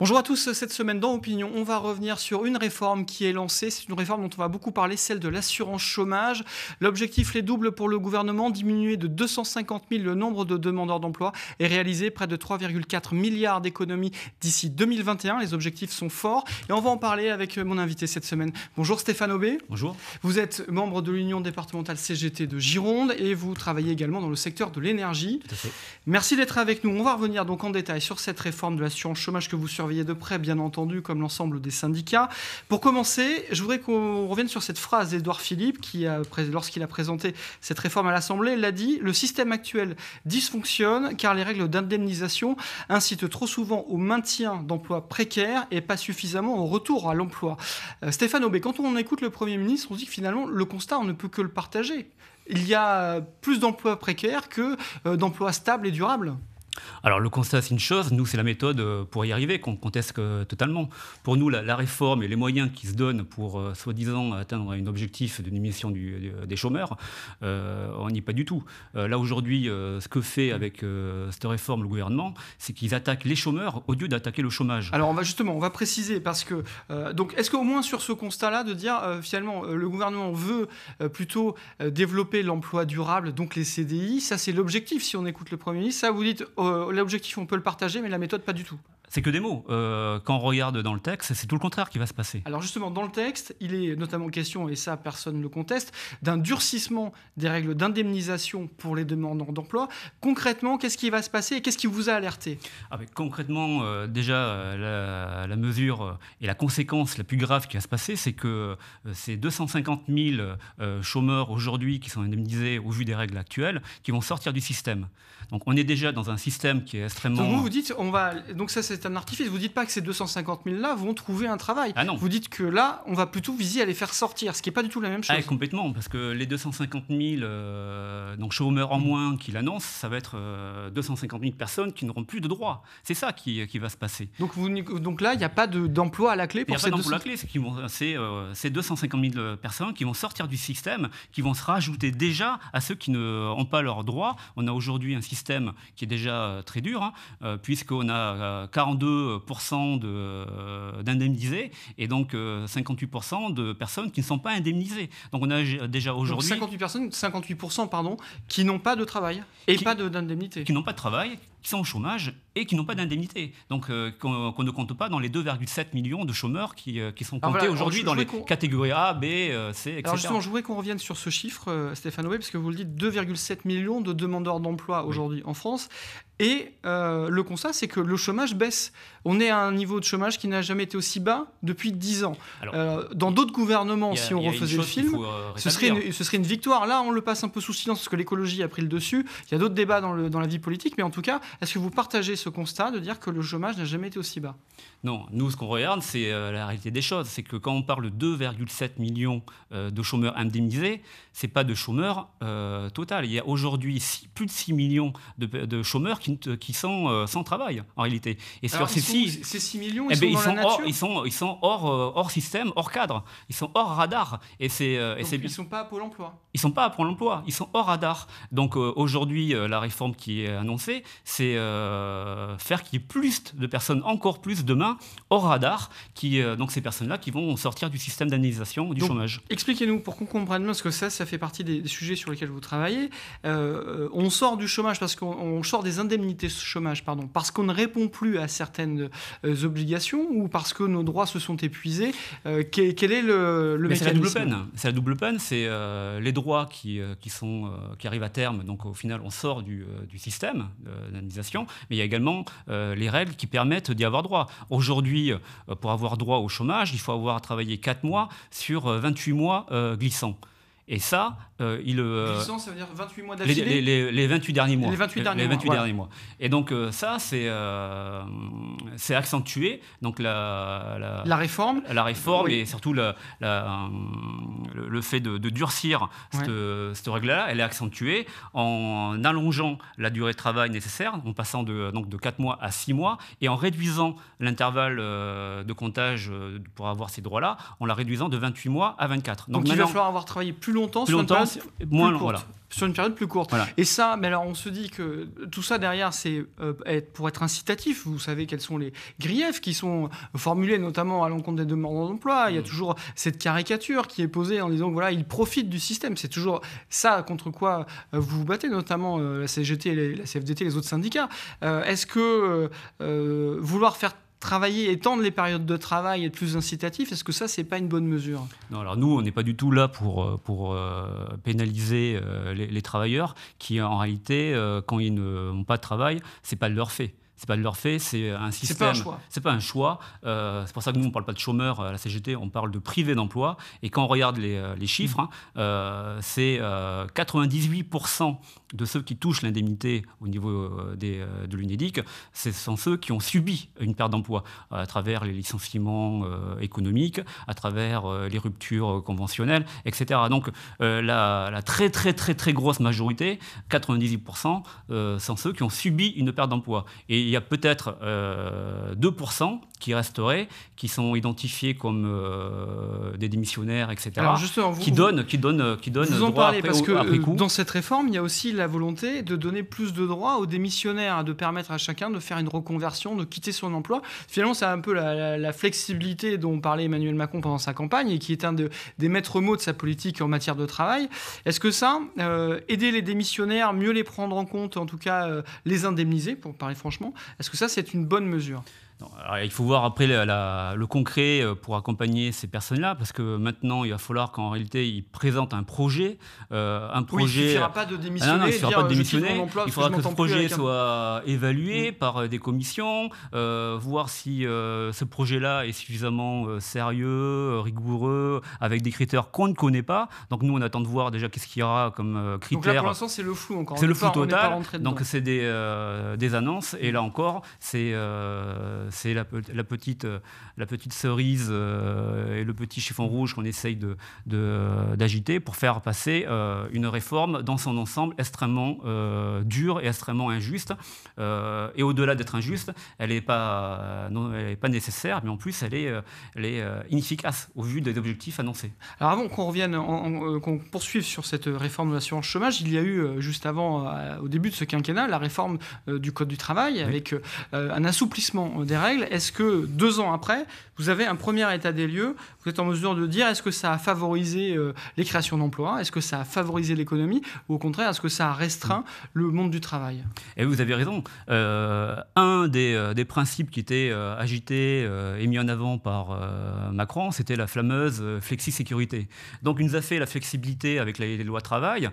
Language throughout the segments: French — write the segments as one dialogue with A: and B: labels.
A: Bonjour à tous, cette semaine dans Opinion, on va revenir sur une réforme qui est lancée. C'est une réforme dont on va beaucoup parler, celle de l'assurance chômage. L'objectif, les double pour le gouvernement, diminuer de 250 000 le nombre de demandeurs d'emploi et réaliser près de 3,4 milliards d'économies d'ici 2021. Les objectifs sont forts et on va en parler avec mon invité cette semaine. Bonjour Stéphane Aubé. Bonjour. Vous êtes membre de l'Union départementale CGT de Gironde et vous travaillez également dans le secteur de l'énergie. Merci d'être avec nous. On va revenir donc en détail sur cette réforme de l'assurance chômage que vous surveillez de près, bien entendu, comme l'ensemble des syndicats. Pour commencer, je voudrais qu'on revienne sur cette phrase d'Edouard Philippe, qui, lorsqu'il a présenté cette réforme à l'Assemblée, l'a dit Le système actuel dysfonctionne car les règles d'indemnisation incitent trop souvent au maintien d'emplois précaires et pas suffisamment au retour à l'emploi. Euh, Stéphane Aubé, quand on écoute le Premier ministre, on dit que finalement, le constat, on ne peut que le partager. Il y a plus d'emplois précaires que euh, d'emplois stables et durables
B: alors le constat, c'est une chose, nous, c'est la méthode euh, pour y arriver qu'on conteste euh, totalement. Pour nous, la, réforme et les moyens qui se donnent pour, euh, soi-disant, atteindre un objectif de diminution des chômeurs, on n'y est pas du tout. là, aujourd'hui, ce que fait avec cette réforme le gouvernement, c'est qu'ils attaquent les chômeurs au lieu d'attaquer le chômage.
A: Alors on va justement, on va préciser, parce que... donc est-ce qu'au moins sur ce constat-là, de dire, finalement, le gouvernement veut plutôt développer l'emploi durable, donc les CDI, ça c'est l'objectif, si on écoute le Premier ministre, ça vous dites euh, l'objectif, on peut le partager, mais la méthode, pas du
B: tout c'est que des mots. Euh, quand on regarde dans le texte, c'est tout le contraire qui va se passer.
A: Alors justement, dans le texte, il est notamment question, et ça personne ne le conteste, d'un durcissement des règles d'indemnisation pour les demandeurs d'emploi. Concrètement, qu'est-ce qui va se passer et qu'est-ce qui vous a alerté
B: Avec ah, Concrètement, euh, déjà, euh, la, mesure et la conséquence la plus grave qui va se passer, c'est que ces 250 000 chômeurs aujourd'hui qui sont indemnisés au vu des règles actuelles, qui vont sortir du système. Donc on est déjà dans un système qui est extrêmement... Donc vous
A: dites, on va... Donc ça c'est c'est un artifice. Vous dites pas que ces 250 000 là vont trouver un travail. Ah non. Vous dites que là, on va plutôt viser à les faire sortir, ce qui n'est pas du tout la même ah, chose. Ah,
B: complètement, parce que les 250 000 euh, donc chômeurs en moins qu'il annonce, ça va être 250 euh, 000 personnes qui n'auront plus de droits. C'est ça qui, qui, va se passer.
A: Donc, vous, donc là, il n'y a pas d'emploi à la clé pour ces Il n'y a à la
B: clé, c'est 250 000 euh, personnes qui vont sortir du système, qui vont se rajouter déjà à ceux qui n'ont pas leurs droits. On a aujourd'hui un système qui est déjà très dur, hein, puisqu'on a 40 42% euh, d'indemnisés et donc 58% euh, de personnes qui ne sont pas indemnisées. Donc on a déjà aujourd'hui...
A: 58 personnes, 58%
B: pardon, qui n'ont pas de travail et pas d'indemnité. Qui n'ont pas de travail, qui sont au chômage et qui n'ont pas d'indemnité. Donc, euh, qu'on ne compte pas dans les 2,7 millions de chômeurs qui, euh, sont comptés aujourd'hui dans les catégories A, B, euh, C, etc. Alors justement, je
A: voudrais qu'on revienne sur ce chiffre, Stéphane Oué, parce que vous le dites, 2,7 millions de demandeurs d'emploi aujourd'hui en France. Et le constat, c'est que le chômage baisse. On est à un niveau de chômage qui n'a jamais été aussi bas depuis 10 ans. dans d'autres gouvernements, si on refaisait le film, ce serait, une, ce, serait une, victoire. Là, on le passe un peu sous silence parce que l'écologie a pris le dessus. Il y a d'autres débats dans la vie politique, mais en tout cas, est-ce que vous partagez ce constat de dire que le chômage n'a jamais été aussi bas
B: Non, nous, ce qu'on regarde, c'est euh, la réalité des choses. C'est que quand on parle de 2,7 millions euh, de chômeurs indemnisés, c'est pas de chômeurs euh, total. Il y a aujourd'hui plus de 6 millions de, chômeurs qui, sont sans travail, en réalité. Et ces, 6, millions, ils, sont, hors, ils, sont, hors, système, hors cadre. Ils sont hors radar. Et c'est, ils ne sont pas à Pôle emploi ils ne sont pas à prendre l'emploi. ils sont hors radar. Donc euh, aujourd'hui, euh, la réforme qui est annoncée, c'est euh, faire qu'il y ait plus de personnes, encore plus demain, hors radar, qui, donc ces personnes-là qui vont sortir du système d'indemnisation du chômage.
A: Expliquez-nous, pour qu'on comprenne bien, ce que ça, ça fait partie des, sujets sur lesquels vous travaillez. on sort du chômage, parce qu'on sort des indemnités chômage, pardon, parce qu'on ne répond plus à certaines obligations ou parce que nos droits se sont épuisés. Quel, est le, le C'est la double peine.
B: C'est la double peine, c'est les droits qui, euh, sont, euh, qui arrivent à terme, donc au final on sort du, euh, du système d'indemnisation, mais il y a également les règles qui permettent d'y avoir droit. Aujourd'hui, pour avoir droit au chômage, il faut avoir travaillé 4 mois sur 28 mois glissants. Et ça, euh, il. Euh, ça
A: veut dire 28 mois d'affilée
B: les, les, 28 derniers mois. Les 28 derniers, 28 mois, derniers mois. Et donc, euh, ça, c'est euh, c'est accentué. Donc, la, la, la réforme. La réforme et surtout la, le fait de, de durcir cette, cette règle-là, elle est accentuée en allongeant la durée de travail nécessaire, en passant de, donc, de 4 mois à 6 mois, et en réduisant l'intervalle de comptage pour avoir ces droits-là, en la réduisant de 28 mois à 24. Donc, donc il va falloir
A: avoir travaillé plus longtemps longtemps, plus sur, longtemps, une période moins voilà. sur une période plus courte. Et ça, mais alors on se dit que tout ça derrière, c'est euh, pour être incitatif. Vous savez quels sont les griefs qui sont formulés, notamment à l'encontre des demandeurs d'emploi. Il y a mm. toujours cette caricature qui est posée en disant voilà, ils profitent du système. C'est toujours ça contre quoi euh, vous vous battez, notamment euh, la CGT, la CFDT, les autres syndicats. Est-ce que vouloir faire travailler, étendre les périodes de travail, être plus incitatif, est-ce que ça, c'est pas une bonne mesure
B: Non, alors nous, on n'est pas du tout là pour, euh, euh, pénaliser euh, les, travailleurs qui, en réalité, quand ils n'ont pas de travail, ce n'est pas leur fait c'est pas de leur fait, c'est euh, un système. C'est pas un choix. Euh, c'est pour ça que nous, on parle pas de chômeurs euh, à la CGT, on parle de privés d'emploi. Et quand on regarde les, chiffres, mm. hein, c'est 98% de ceux qui touchent l'indemnité au niveau de l'UNEDIC, ce sont ceux qui ont subi une perte d'emploi à travers les licenciements économiques, à travers les ruptures conventionnelles, etc. Donc la, très très très très grosse majorité, 98%, sont ceux qui ont subi une perte d'emploi. Et il y a peut-être 2% euh, qui resteraient, qui sont identifiés comme euh, des démissionnaires, etc. qui donnent, qui donnent, euh, qui donnent. Vous en droit parce que euh, dans
A: cette réforme, il y a aussi la volonté de donner plus de droits aux démissionnaires, hein, de permettre à chacun de faire une reconversion, de quitter son emploi. Finalement, c'est un peu la, flexibilité dont parlait Emmanuel Macron pendant sa campagne et qui est un des maîtres mots de sa politique en matière de travail. Est-ce que ça, aider les démissionnaires, mieux les prendre en compte, en tout cas les indemniser, pour parler franchement, est-ce que ça c'est une bonne mesure
B: il faut voir après le concret euh, pour accompagner ces personnes-là, parce que maintenant, il va falloir qu'en réalité, ils présentent un projet. Euh, un projet... Oui, il ne suffira pas de ah démissionner. Euh, il faudra que ce projet soit évalué par des commissions, voir si ce projet-là est suffisamment sérieux, rigoureux, avec des critères qu'on ne connaît pas. Donc nous, on attend de voir déjà qu'est-ce qu'il y aura comme critères. Donc là, pour l'instant,
A: c'est le flou encore. C'est le flou total. Donc
B: c'est des, annonces. Et là encore, c'est c'est la, petite, euh, la petite cerise euh, et le petit chiffon rouge qu'on essaye d'agiter de, euh, d'agiter pour faire passer une réforme dans son ensemble extrêmement dure et extrêmement injuste. et au-delà d'être injuste, elle n'est pas, pas nécessaire, mais en plus, elle est, inefficace au vu des objectifs annoncés.
A: Alors avant qu'on revienne, qu'on poursuive sur cette réforme de l'assurance chômage, il y a eu juste avant, au début de ce quinquennat, la réforme du Code du travail avec un assouplissement des règles, est-ce que deux ans après, vous avez un premier état des lieux Vous êtes en mesure de dire est-ce que ça a favorisé euh, les créations d'emplois Est-ce que ça a favorisé l'économie Ou au contraire, est-ce que ça a restreint le monde du travail
B: Et vous avez raison. Euh, un euh, des, principes qui était agité et mis en avant par Macron, c'était la fameuse flexi-sécurité. Donc, il nous a fait la flexibilité avec les, lois travail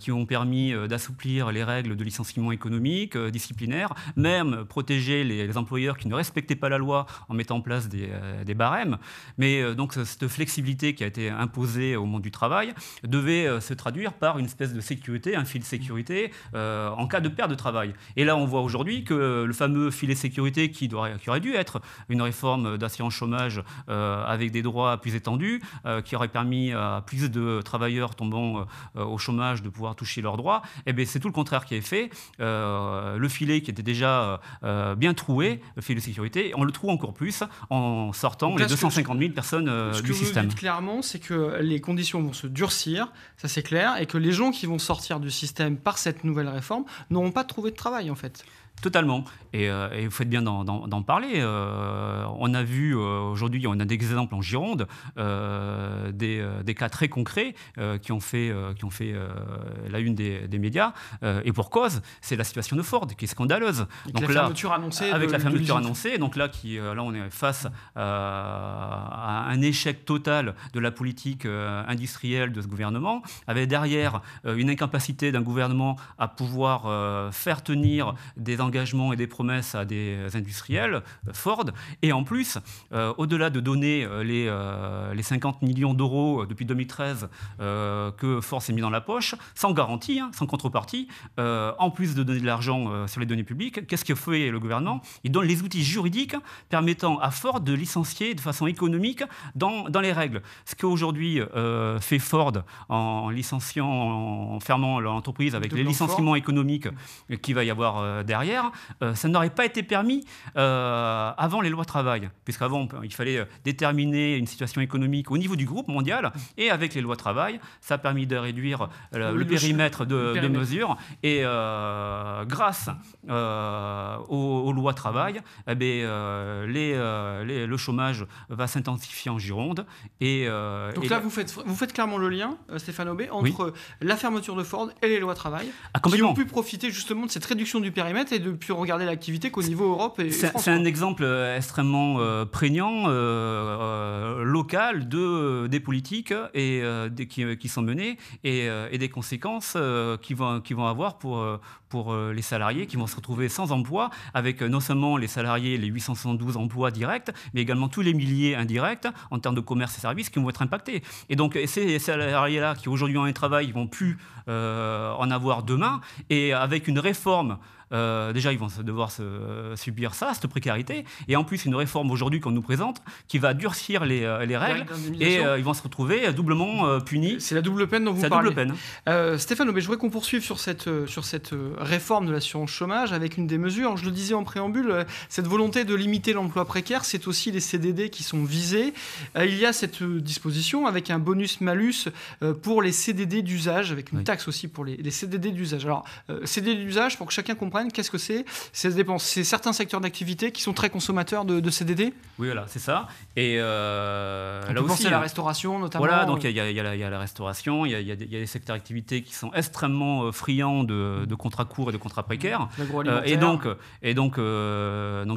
B: qui ont permis d'assouplir les règles de licenciement économique, disciplinaire, même protéger les, les employeurs qui ne respectait pas la loi en mettant en place des, euh, barèmes. Mais euh, donc cette flexibilité qui a été imposée au monde du travail devait euh, se traduire par une espèce de sécurité, un fil de sécurité en cas de perte de travail. Et là, on voit aujourd'hui que le fameux filet sécurité qui, aurait dû être une réforme d'assurance chômage avec des droits plus étendus, qui aurait permis à plus de travailleurs tombant au chômage de pouvoir toucher leurs droits, eh c'est tout le contraire qui est fait. le filet qui était déjà bien troué, le filet sécurité, on le trouve encore plus en sortant les 250 000 personnes euh, système. ce du que système. Vous
A: clairement, c'est que les conditions vont se durcir, ça c'est clair, et que les gens qui vont sortir du système par cette nouvelle réforme n'auront pas trouvé de travail en fait.
B: Totalement. Euh, et, vous faites bien d'en parler. Euh, on a vu euh, aujourd'hui, on a des exemples en Gironde, des, cas très concrets qui ont fait, qui ont fait la une des, médias. et pour cause, c'est la situation de Ford qui est scandaleuse. Avec donc la là, fermeture annoncée. Avec la fermeture annoncée. Donc là, qui, là, on est face à un échec total de la politique industrielle de ce gouvernement, avec derrière une incapacité d'un gouvernement à pouvoir faire tenir des engagement et des promesses à des industriels, euh, Ford. Et en plus, euh, au-delà de donner euh, les, 50 millions d'euros depuis 2013 que Ford s'est mis dans la poche, sans garantie, hein, sans contrepartie, en plus de donner de l'argent sur les données publiques, qu'est-ce que fait le gouvernement Il donne les outils juridiques permettant à Ford de licencier de façon économique dans, les règles. Ce qu'aujourd'hui fait Ford en licenciant, en fermant l'entreprise avec les licenciements économiques qu'il va y avoir derrière, euh, ça n'aurait pas été permis euh, avant les lois travail, puisqu'avant, il fallait euh, déterminer une situation économique au niveau du groupe mondial, et avec les lois travail, ça a permis de réduire le, périmètre de, mesures. mesure, et grâce aux, aux, lois travail, eh le chômage va s'intensifier en Gironde. Et, Donc là, vous,
A: faites, clairement le lien, Stéphane Aubé, entre la fermeture de Ford et les lois travail, ah, qui ont pu profiter justement de cette réduction du périmètre et de plus regarder l'activité qu'au niveau Europe et C'est un
B: exemple euh, extrêmement euh, prégnant, euh, local, de, des politiques et, qui, sont menées et, des conséquences qui, vont, qui vont avoir pour, pour les salariés qui vont se retrouver sans emploi, avec non seulement les salariés, les 872 emplois directs, mais également tous les milliers indirects en termes de commerce et services qui vont être impactés. Et donc ces salariés-là qui aujourd'hui ont un travail, ils vont plus en avoir demain. Et avec une réforme euh, déjà, ils vont devoir se, subir ça, cette précarité. Et en plus, une réforme aujourd'hui qu'on nous présente qui va durcir les, euh, règles et euh, ils vont se retrouver doublement punis. C'est la double peine dont vous parlez. La double peine. Stéphane je voudrais qu'on poursuive sur cette,
A: sur cette réforme de l'assurance chômage avec une des mesures. Je le disais en préambule, cette volonté de limiter l'emploi précaire, c'est aussi les CDD qui sont visés. il y a cette disposition avec un bonus-malus pour les CDD d'usage, avec une taxe aussi pour les, les CDD d'usage. Alors, CDD d'usage, pour que chacun comprenne qu'est-ce que c'est C'est dépenses. C'est certains secteurs d'activité qui sont très consommateurs de, CDD
B: Oui, voilà, c'est ça. Et euh, là aussi... aussi, à la euh, restauration
A: notamment. Voilà, donc euh.
B: il y, a la restauration, il y, a, des secteurs d'activité qui sont extrêmement friands de, contrats courts et de contrats précaires. Mmh. et donc, donc,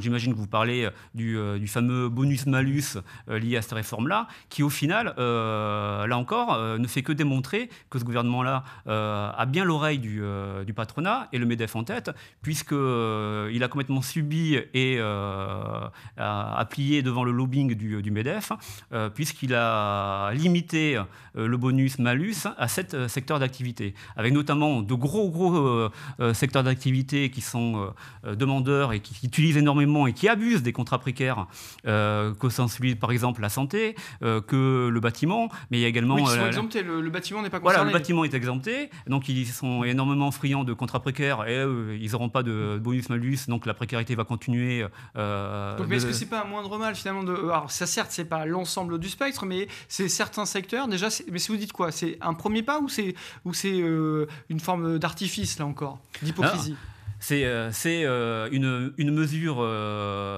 B: j'imagine que vous parlez du, fameux bonus-malus lié à cette réforme-là, qui au final, là encore, ne fait que démontrer que ce gouvernement-là a bien l'oreille du, du patronat et le MEDEF en tête, puisqu'il euh, a complètement subi et euh, a, plié devant le lobbying du, Medef, euh, puisqu'il a limité le bonus malus à sept secteurs d'activité, avec notamment de gros gros secteurs d'activité qui sont demandeurs et qui, utilisent énormément et qui abusent des contrats précaires, que celui par exemple la santé, que le bâtiment, mais il y a également ils sont exemptés,
A: le, bâtiment n'est pas concerné. Voilà, le
B: bâtiment est exempté, donc ils sont énormément friands de contrats précaires et ils ont pas de bonus-malus, donc la précarité va continuer. Euh, euh, mais est-ce que c'est
A: pas un moindre mal finalement de... Euh, alors ça certes, c'est pas l'ensemble du spectre, mais c'est certains secteurs. Déjà, mais si vous dites quoi C'est un premier pas ou c'est ou c'est une forme d'artifice là encore, d'hypocrisie
B: c'est une, une, mesure,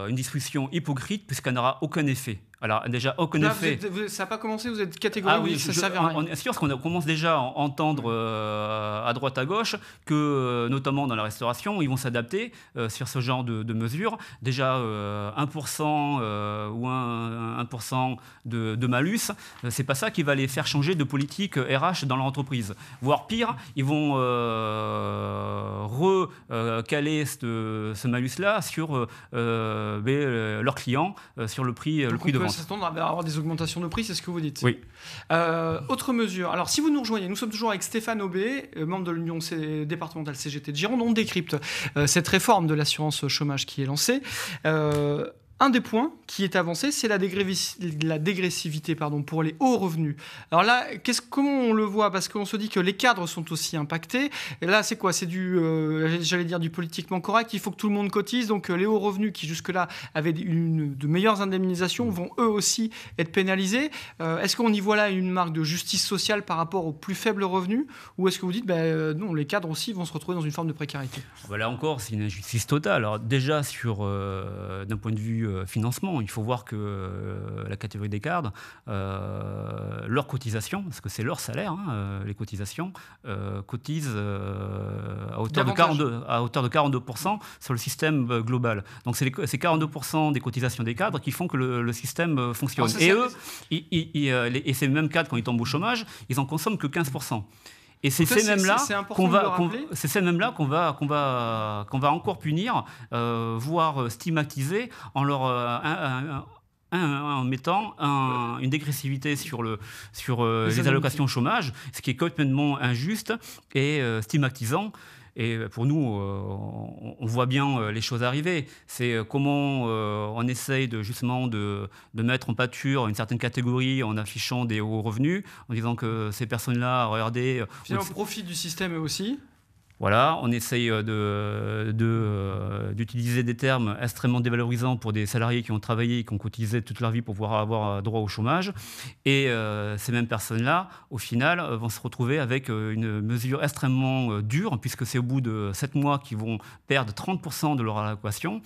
B: une discussion hypocrite puisqu'elle n'aura aucun effet. Alors déjà, aucun effet.
A: ça n'a pas commencé, vous êtes ah catégorique, ah, oui, ça je,
B: on, rien. sûr qu'on commence déjà à entendre euh, à droite à gauche que, euh, notamment dans la restauration, ils vont s'adapter euh, sur ce genre de, mesures. Déjà, 1% ou 1% de, de, malus, c'est pas ça qui va les faire changer de politique RH dans leur entreprise. Voire pire, ils vont recaler ce, malus-là sur ben, leurs clients, sur le prix, le prix de vente. — On
A: s'attend à avoir des augmentations de prix, c'est ce que vous dites. Oui. Euh, autre mesure. Alors, si vous nous rejoignez, nous sommes toujours avec Stéphane Aubé, euh, membre de l'Union départementale CGT de Gironde. On décrypte euh, cette réforme de l'assurance chômage qui est lancée. Un des points qui est avancé, c'est la, dégressivité pardon, pour les hauts revenus. Alors là, comment on le voit Parce qu'on se dit que les cadres sont aussi impactés. Et là, c'est quoi C'est du, euh, j'allais dire, du politiquement correct. Il faut que tout le monde cotise. Donc euh, les hauts revenus qui jusque-là avaient une, de meilleures indemnisations vont eux aussi être pénalisés. Euh, est-ce qu'on y voit là une marque de justice sociale par rapport aux plus faibles revenus Ou est-ce que vous dites, ben, non, les cadres aussi vont se retrouver dans une forme de précarité
B: Voilà bah, encore, c'est une injustice totale. Alors déjà, sur d'un point de vue euh, financement. Il faut voir que euh, la catégorie des cadres, euh, leurs cotisations, parce que c'est leur salaire, hein, les cotisations, cotisent à hauteur, de 42, à, hauteur de 42%, sur le système global. Donc c'est 42% des cotisations des cadres qui font que le, système fonctionne. Ah, et eux, et ces mêmes cadres, quand ils tombent au chômage, ils en consomment que 15%. Et c'est ces mêmes-là qu'on va, là qu'on va, qu'on va, encore punir, euh, voire euh, stigmatiser en leur euh, mettant une dégressivité sur, les, les allocations chômage, ce qui est complètement injuste et stigmatisant et pour nous, euh, on voit bien euh, les choses arriver. C'est euh, comment on essaye de, justement de, mettre en pâture une certaine catégorie en affichant des hauts revenus, en disant que ces personnes-là, regardez... Finalement, on
A: profite du système aussi
B: voilà, on essaye euh, euh, d'utiliser des termes extrêmement dévalorisants pour des salariés qui ont travaillé et qui ont cotisé toute leur vie pour pouvoir avoir euh, droit au chômage. Et ces mêmes personnes-là, au final, vont se retrouver avec une mesure extrêmement dure, puisque c'est au bout de 7 mois qu'ils vont perdre 30% de leur allocation.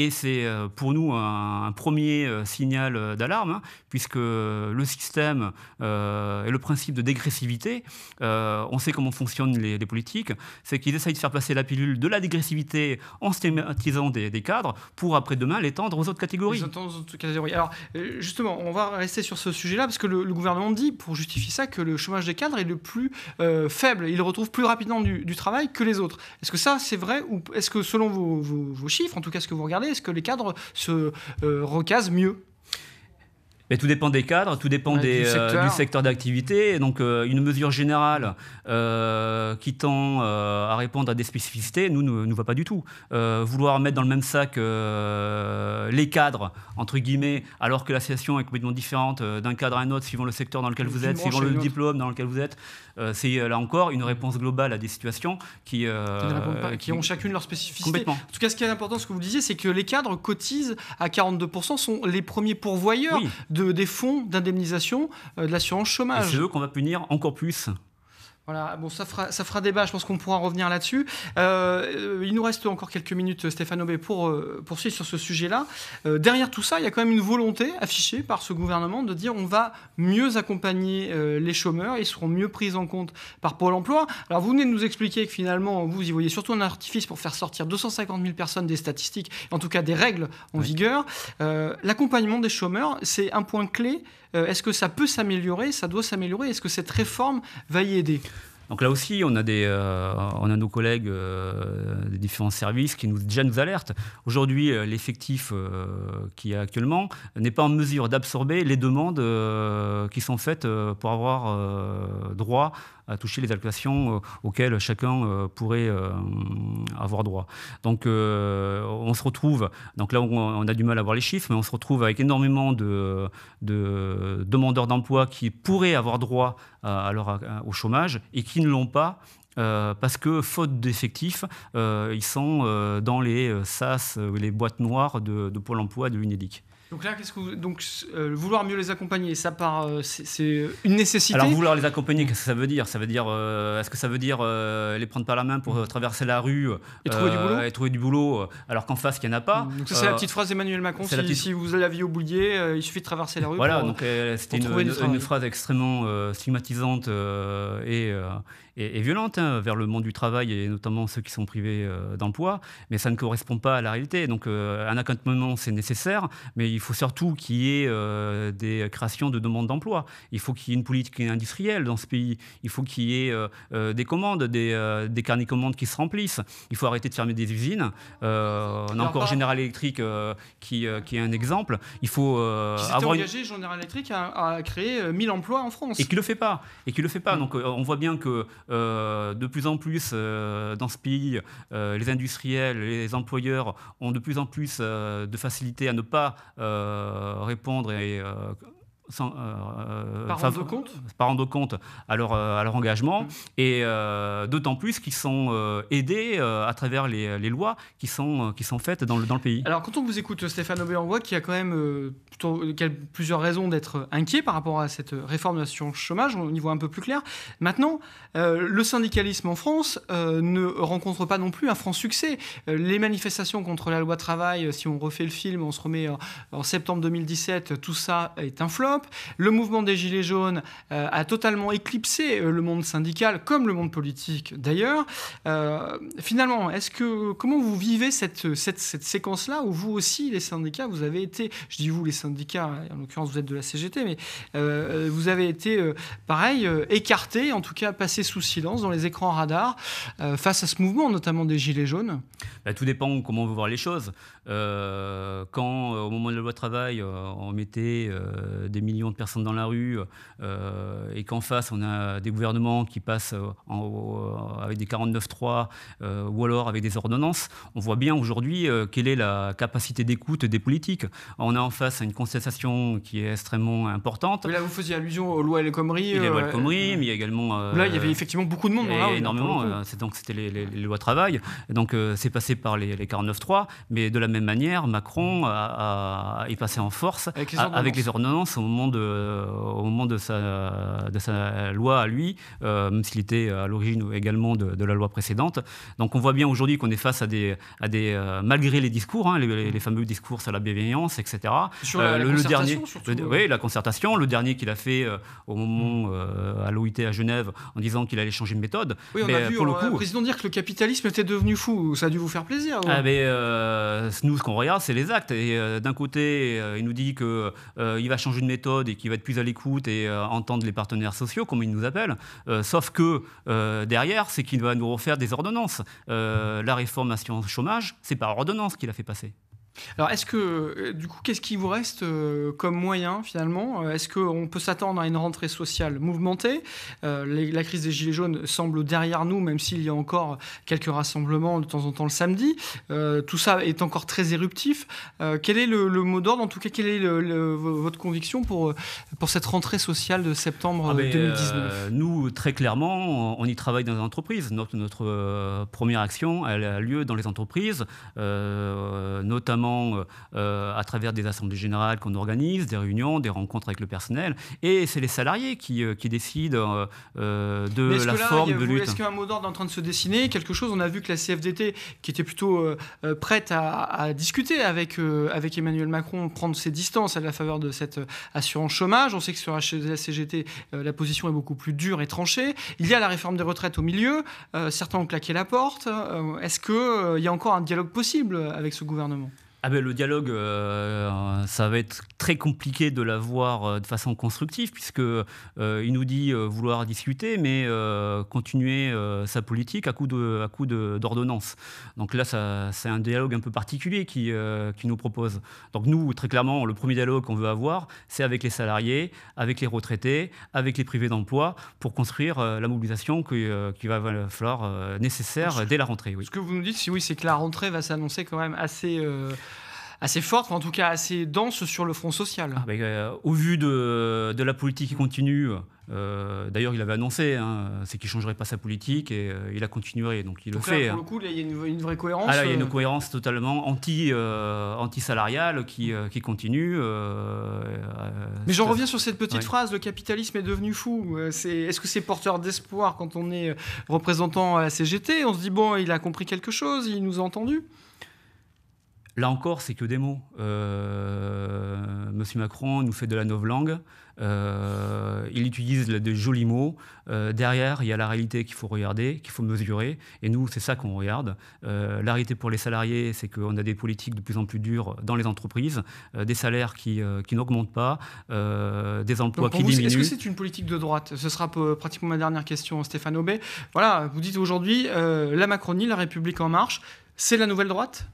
B: Et c'est euh, pour nous un, premier euh, signal euh, d'alarme, hein, puisque le système et le principe de dégressivité, on sait comment fonctionnent les, politiques, c'est qu'ils essayent de faire passer la pilule de la dégressivité en stigmatisant des, cadres pour après-demain l'étendre aux autres catégories.
A: Alors justement, on va rester sur ce sujet-là, parce que le, gouvernement dit, pour justifier ça, que le chômage des cadres est le plus faible, il retrouve plus rapidement du, travail que les autres. Est-ce que ça, c'est vrai, ou est-ce que selon vos chiffres, en tout cas ce que vous regardez, est-ce que les cadres se euh, recasent mieux
B: mais tout dépend des cadres, tout dépend des, euh, du secteur, d'activité. Donc euh, une mesure générale euh, qui tend à répondre à des spécificités, nous, ne nous va pas du tout. vouloir mettre dans le même sac les cadres, entre guillemets, alors que la situation est complètement différente d'un cadre à un autre, suivant le secteur dans lequel vous êtes, suivant le diplôme dans lequel vous êtes. c'est là encore une réponse globale à des situations qui, qui, ont chacune
A: leur spécificité. En
B: tout cas, ce qui est important, ce que vous disiez, c'est que les cadres cotisent à
A: 42%, sont les premiers pourvoyeurs de des fonds d'indemnisation euh, de l'assurance chômage. C'est eux
B: qu'on va punir encore plus. Voilà,
A: bon, ça fera, ça fera débat, je pense qu'on pourra revenir là-dessus. Euh, euh, il nous reste encore quelques minutes, Stéphane Aubé, pour euh, poursuivre sur ce sujet-là. derrière tout ça, il y a quand même une volonté affichée par ce gouvernement de dire on va mieux accompagner les chômeurs, ils seront mieux pris en compte par Pôle emploi. Alors, vous venez de nous expliquer que finalement, vous y voyez surtout un artifice pour faire sortir 250 000 personnes des statistiques, en tout cas des règles en vigueur. L'accompagnement des chômeurs, c'est un point clé euh, est-ce que ça peut s'améliorer Ça doit
B: s'améliorer Est-ce que cette réforme va y aider donc là aussi, on a, des, euh, on a nos collègues euh, des différents services qui nous, déjà alertent. Aujourd'hui, l'effectif qu'il y a actuellement n'est pas en mesure d'absorber les demandes qui sont faites pour avoir droit à toucher les allocations euh, auxquelles chacun euh, pourrait euh, avoir droit. Donc on se retrouve, donc là on a du mal à voir les chiffres, mais on se retrouve avec énormément de, demandeurs d'emploi qui pourraient avoir droit à au chômage et qui ne l'ont pas parce que faute d'effectifs, ils sont dans les SAS, les boîtes noires de, de Pôle emploi de l'UNEDIC.
A: Donc là, qu'est-ce que donc euh, vouloir mieux les accompagner, ça part, euh, c'est euh, une nécessité. Alors
B: vouloir les accompagner, mm. qu'est-ce que ça veut dire Ça veut dire, est-ce que ça veut dire les prendre par la main pour mm. traverser la rue et trouver, du boulot trouver du boulot, alors qu'en face, il n'y en a pas. Mm. Donc c'est la petite phrase d'Emmanuel Macron. Si, si,
A: vous avez la vie au boulier, il suffit de traverser la rue. Voilà, donc c'était une, phrase
B: extrêmement stigmatisante et est, violente hein, vers le monde du travail et notamment ceux qui sont privés euh, d'emploi, mais ça ne correspond pas à la réalité. Donc euh, un accompagnement, c'est nécessaire, mais il faut surtout qu'il y ait euh, des créations de demandes d'emploi. Il faut qu'il y ait une politique industrielle dans ce pays. Il faut qu'il y ait des commandes, des, des carnets commandes qui se remplissent. Il faut arrêter de fermer des usines. on a encore General Electric qui, est un exemple. Il faut avoir engagé
A: General Electric à, créer 1000 emplois en France. Et qui
B: le fait pas. Et qui le fait pas. Mm. Donc on voit bien que euh, de plus en plus, euh, dans ce pays, euh, les industriels, les employeurs ont de plus en plus de facilité à ne pas répondre et sans, euh, euh, rendre compte par compte à leur, euh, à engagement, mmh. et d'autant plus qu'ils sont aidés à travers les, lois qui sont, qui sont faites dans le, dans le pays.
A: Alors quand on vous écoute, Stéphane Oberroy, qui a quand même plusieurs raisons d'être inquiet par rapport à cette réforme de l'assurance chômage, on y voit un peu plus clair. Maintenant, le syndicalisme en France ne rencontre pas non plus un franc succès. les manifestations contre la loi travail, si on refait le film, on se remet en septembre 2017, tout ça est un flop. Le mouvement des Gilets jaunes euh, a totalement éclipsé euh, le monde syndical, comme le monde politique d'ailleurs. Euh, finalement, est-ce que comment vous vivez cette, cette, séquence-là où vous aussi, les syndicats, vous avez été, je dis vous les syndicats, en l'occurrence vous êtes de la CGT, mais vous avez été pareil, écarté, en tout cas passé sous silence dans les écrans radars face à ce mouvement, notamment des Gilets jaunes
B: ben, Tout dépend comment vous veut voir les choses. quand au moment de la loi travail, on mettait des millions de personnes dans la rue, euh, et qu'en face, on a des gouvernements qui passent euh, en, euh, avec des 49.3 3 ou alors avec des ordonnances, on voit bien aujourd'hui quelle est la capacité d'écoute des politiques. On a en face une contestation qui est extrêmement importante.
A: là, vous faisiez allusion aux lois El les lois mais
B: il y a également. là, il y avait effectivement
A: beaucoup de monde. Il y avait énormément.
B: donc, c'était les, lois travail. donc, c'est passé par les, les 49.3, mais de la même manière, Macron a, est passé en force avec les ordonnances, avec les ordonnances au moment de, au moment de sa, sa loi à lui, euh, même s'il était à l'origine également de, la loi précédente. Donc on voit bien aujourd'hui qu'on est face à des, à des euh, malgré les discours, hein, les, fameux discours sur la bienveillance, etc. Sur euh, la, le, dernier, surtout, hein. oui, la concertation, le dernier qu'il a fait au moment à l'OIT à Genève en disant qu'il allait changer de méthode. Oui, on a vu pour le, coup, président dire que le capitalisme était
A: devenu fou. Ça a dû vous faire plaisir. Ah,
B: mais nous, ce qu'on regarde, c'est les actes. Et d'un côté, il nous dit qu'il va changer de méthode et qui va être plus à l'écoute et euh, entendre les partenaires sociaux, comme ils nous appellent. Euh, sauf que euh, derrière, c'est qu'il va nous refaire des ordonnances. la réformation chômage, c'est par ordonnance qu'il a fait passer.
A: Alors, est-ce que, euh, du coup, qu'est-ce qui vous reste euh, comme moyen finalement euh, Est-ce qu'on peut s'attendre à une rentrée sociale mouvementée La crise des Gilets jaunes semble derrière nous, même s'il y a encore quelques rassemblements de temps en temps le samedi. tout ça est encore très éruptif. quel est le, mot d'ordre En tout cas, quelle est votre conviction pour, pour cette rentrée sociale de septembre 2019 ah,
B: Nous, très clairement, on y travaille dans les entreprises. Notre, notre première action, elle a lieu dans les entreprises, notamment euh, euh, à travers des assemblées générales qu'on organise, des réunions, des rencontres avec le personnel. Et c'est les salariés qui, euh, décident de la forme de lutte. Est-ce qu'un
A: mot d'ordre en train de se dessiner Quelque chose, on a vu que la CFDT, qui était plutôt prête à, discuter avec, avec Emmanuel Macron, prendre ses distances à la faveur de cette assurance chômage. On sait que sur la CGT, la position est beaucoup plus dure et tranchée. Il y a la réforme des retraites au milieu. certains ont claqué la porte. Est-ce qu'il y a encore un dialogue possible avec ce gouvernement
B: ah ben, le dialogue, euh, ça va être très compliqué de l'avoir euh, de façon constructive, puisque euh, il nous dit vouloir discuter, mais continuer sa politique à coup de à coup d'ordonnance. Donc là, c'est un dialogue un peu particulier qui, qui nous propose. Donc nous, très clairement, le premier dialogue qu'on veut avoir, c'est avec les salariés, avec les retraités, avec les privés d'emploi, pour construire la mobilisation qui va falloir nécessaire dès la rentrée. Ce
A: que vous nous dites, si oui, c'est que la rentrée va s'annoncer quand même assez assez forte, en tout cas assez dense sur le front social.
B: Ah, euh, au vu de, la politique qui continue, euh, d'ailleurs il avait annoncé, hein, c'est qu'il ne changerait pas sa politique et euh, il a continué, donc il le fait. Pour hein. le coup,
A: il y a une, vraie cohérence. Ah, il y a une
B: cohérence totalement anti, salariale qui, continue. Mais j'en reviens sur cette petite
A: phrase, le capitalisme est devenu fou. est-ce que c'est porteur d'espoir quand on est représentant à la CGT On se dit, bon, il a compris quelque chose, il nous a entendus
B: Là encore, c'est que des mots. Euh, Monsieur Macron nous fait de la novlangue. Euh, il utilise de jolis mots. Euh, derrière, il y a la réalité qu'il faut regarder, qu'il faut mesurer. Et nous, c'est ça qu'on regarde. la réalité pour les salariés, c'est qu'on a des politiques de plus en plus dures dans les entreprises, des salaires qui, n'augmentent pas, des emplois qui diminuent. Est-ce que c'est
A: une politique de droite Ce sera pratiquement ma dernière question, Stéphane Aubé. Voilà, vous dites aujourd'hui la Macronie, la République en marche, c'est la nouvelle droite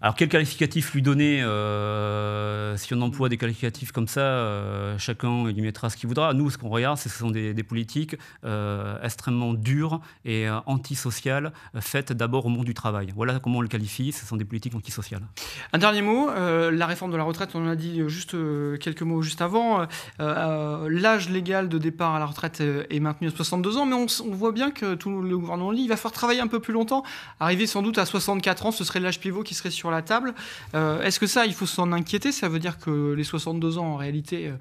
B: alors, quel qualificatif lui donner euh, Si on emploie des qualificatifs comme ça, euh, chacun lui mettra ce qu'il voudra. Nous, ce qu'on regarde, ce sont des, politiques euh, extrêmement dures et antisociales, faites d'abord au monde du travail. Voilà comment on le qualifie, ce sont des politiques antisociales. Un dernier mot, la
A: réforme de la retraite, on en a dit juste quelques mots juste avant. L'âge légal de départ à la retraite est maintenu à 62 ans, mais on, voit bien que tout le gouvernement lit, il va falloir travailler un peu plus longtemps. Arriver sans doute à 64 ans, ce serait l'âge pivot qui serait sur la table. Euh, est-ce que ça, il faut s'en inquiéter Ça veut dire que les 62 ans, en réalité, euh,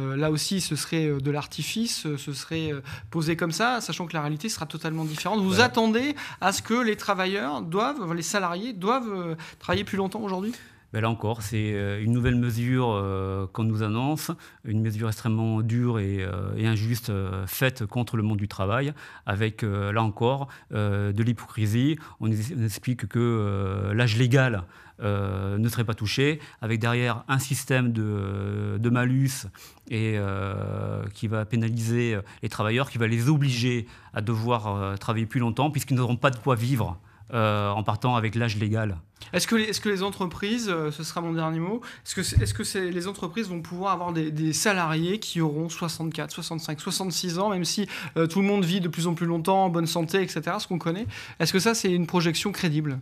A: euh, là aussi, ce serait de l'artifice, ce serait posé comme ça, sachant que la réalité sera totalement différente. Vous attendez à ce que les travailleurs doivent, les salariés doivent travailler plus longtemps aujourd'hui
B: là ben, encore, c'est euh, une nouvelle mesure euh, qu'on nous annonce, une mesure extrêmement dure et, euh, injuste faite contre le monde du travail, avec là encore de l'hypocrisie. On, explique que l'âge légal ne serait pas touché, avec derrière un système de, malus et, qui va pénaliser les travailleurs, qui va les obliger à devoir travailler plus longtemps puisqu'ils n'auront pas de quoi vivre. Euh, en partant avec l'âge légal.
A: Est-ce que, les entreprises, euh, ce sera mon dernier mot, est-ce que, les entreprises vont pouvoir avoir des, salariés qui auront 64, 65, 66 ans, même si euh, tout le monde vit de plus en plus longtemps, en bonne santé, etc., ce qu'on connaît Est-ce que ça, c'est une projection crédible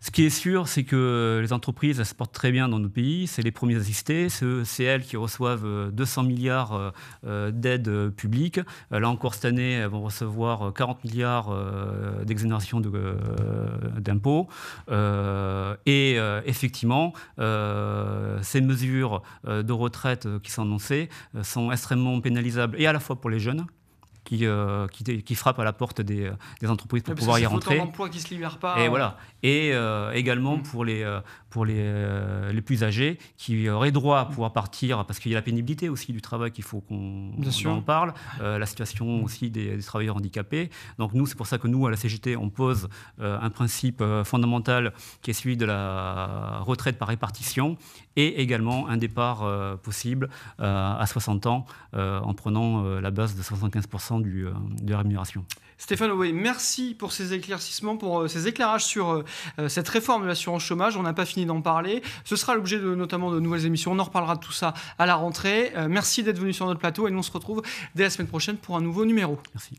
B: ce qui est sûr, c'est que les entreprises se portent très bien dans nos pays. C'est les premiers assistés. C'est elles qui reçoivent 200 euh, milliards euh, euh, d'aides publiques. Là encore, cette année, elles vont recevoir 40 milliards d'exonération d'impôts. Et effectivement, ces mesures de retraite qui sont annoncées sont extrêmement pénalisables et à la fois pour les jeunes, euh, qui, frappe à la porte des, euh, entreprises pour pouvoir y rentrer. qui se pas. Et voilà. Et euh, également mm. pour les pour les, plus âgés qui auraient droit à pouvoir partir parce qu'il y a la pénibilité aussi du travail qu'il faut qu'on en parle, la situation mm. aussi des, travailleurs handicapés. Donc nous c'est pour ça que nous à la CGT on pose un principe fondamental qui est celui de la retraite par répartition et également un départ euh, possible euh, à 60 ans euh, en prenant la base de 75% du, de rémunération.
A: Stéphane Owey, merci pour ces éclaircissements, pour ces éclairages sur cette réforme de l'assurance chômage. On n'a pas fini d'en parler. Ce sera l'objet de, notamment de nouvelles émissions. On en reparlera de tout ça à la rentrée. merci d'être venu sur notre plateau et nous on se retrouve dès la semaine prochaine pour un nouveau numéro. Merci.